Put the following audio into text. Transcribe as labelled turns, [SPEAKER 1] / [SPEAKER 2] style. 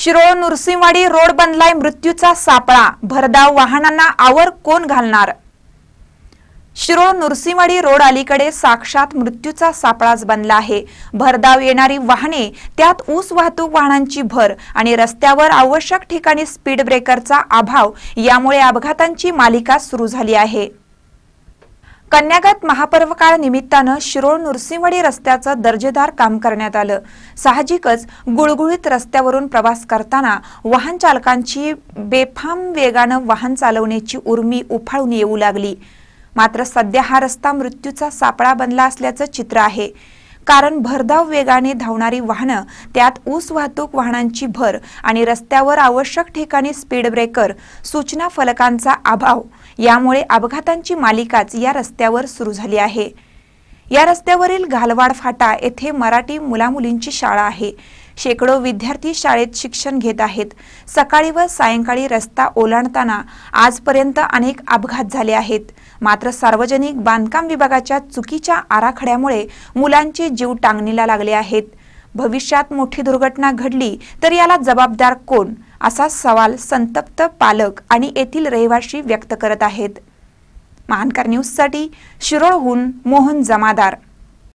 [SPEAKER 1] Shirol नुरसिंवाडी road बनलाय मृत्यूचा सापळा भरधाव वाहनांना आवर कोण घालणार शिरोळ नुरसिंवाडी रोड अलीकडे साक्षात मृत्यूचा सापळाच बनला आहे भरधाव येणारी वाहने त्यात ऊस वाहतूक वाहनांची भर आणि रस्त्यावर आवश्यक ठिकाणी स्पीड ब्रेकरचा अभाव यामुळे अपघातांची मालिका सुरू झाली आहे कन्यागत काळ निमित्तानं शिरोळ नृसिंहवाडी रस्त्याचं दर्जेदार काम करण्यात आलं साहजिकच गुळगुळीत रस्त्यावरून प्रवास करताना वाहन चालकांची बेफाम वेगानं वाहन चालवण्याची उर्मी उफाळून येऊ लागली मात्र सध्या हा रस्ता मृत्यूचा सापळा बनला असल्याचं चित्र आहे कारण भरधाव वेगाने धावणारी वाहनं त्यात ऊस वाहतूक वाहनांची भर आणि रस्त्यावर आवश्यक ठिकाणी स्पीड ब्रेकर सूचना फलकांचा अभाव यामुळे अपघातांची मालिकाच या रस्त्यावर सुरू झाली आहे या रस्त्यावरील घालवाड फाटा येथे मराठी मुलामुलींची शाळा आहे शेकडो विद्यार्थी शाळेत शिक्षण घेत आहेत सकाळी व सायंकाळी रस्ता ओलांडताना आजपर्यंत अनेक अपघात झाले आहेत मात्र सार्वजनिक बांधकाम विभागाच्या चुकीच्या आराखड्यामुळे मुलांचे जीव टांगणीला लागले आहेत भविष्यात मोठी दुर्घटना घडली तर याला जबाबदार कोण असा सवाल संतप्त पालक आणि येथील रहिवाशी व्यक्त करत आहेत महानकार न्यूजसाठी शिरोळहून मोहन जमादार